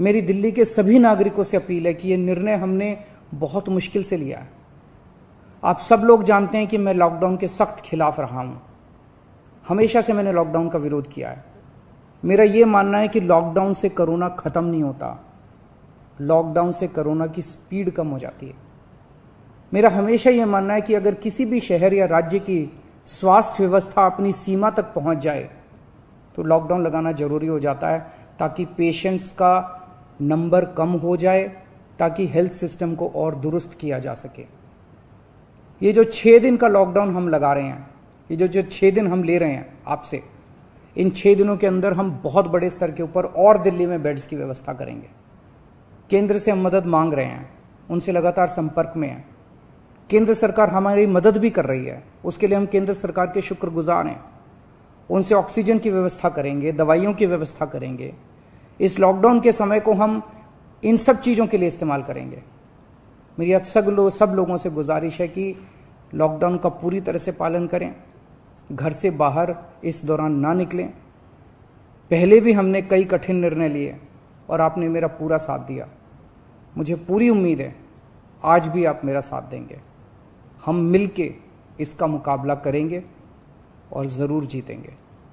मेरी दिल्ली के सभी नागरिकों से अपील है कि ये निर्णय हमने बहुत मुश्किल से लिया है आप सब लोग जानते हैं कि मैं लॉकडाउन के सख्त खिलाफ रहा हूं हमेशा से मैंने लॉकडाउन का विरोध किया है मेरा यह मानना है कि लॉकडाउन से कोरोना खत्म नहीं होता लॉकडाउन से कोरोना की स्पीड कम हो जाती है मेरा हमेशा यह मानना है कि अगर किसी भी शहर या राज्य की स्वास्थ्य व्यवस्था अपनी सीमा तक पहुंच जाए तो लॉकडाउन लगाना जरूरी हो जाता है ताकि पेशेंट्स का नंबर कम हो जाए ताकि हेल्थ सिस्टम को और दुरुस्त किया जा सके ये जो छः दिन का लॉकडाउन हम लगा रहे हैं ये जो जो छः दिन हम ले रहे हैं आपसे इन छः दिनों के अंदर हम बहुत बड़े स्तर के ऊपर और दिल्ली में बेड्स की व्यवस्था करेंगे केंद्र से हम मदद मांग रहे हैं उनसे लगातार संपर्क में हैं केंद्र सरकार हमारी मदद भी कर रही है उसके लिए हम केंद्र सरकार के शुक्रगुजार हैं उनसे ऑक्सीजन की व्यवस्था करेंगे दवाइयों की व्यवस्था करेंगे इस लॉकडाउन के समय को हम इन सब चीज़ों के लिए इस्तेमाल करेंगे मेरी आप सब लोग सब लोगों से गुजारिश है कि लॉकडाउन का पूरी तरह से पालन करें घर से बाहर इस दौरान ना निकलें पहले भी हमने कई कठिन निर्णय लिए और आपने मेरा पूरा साथ दिया मुझे पूरी उम्मीद है आज भी आप मेरा साथ देंगे हम मिलके इसका मुकाबला करेंगे और ज़रूर जीतेंगे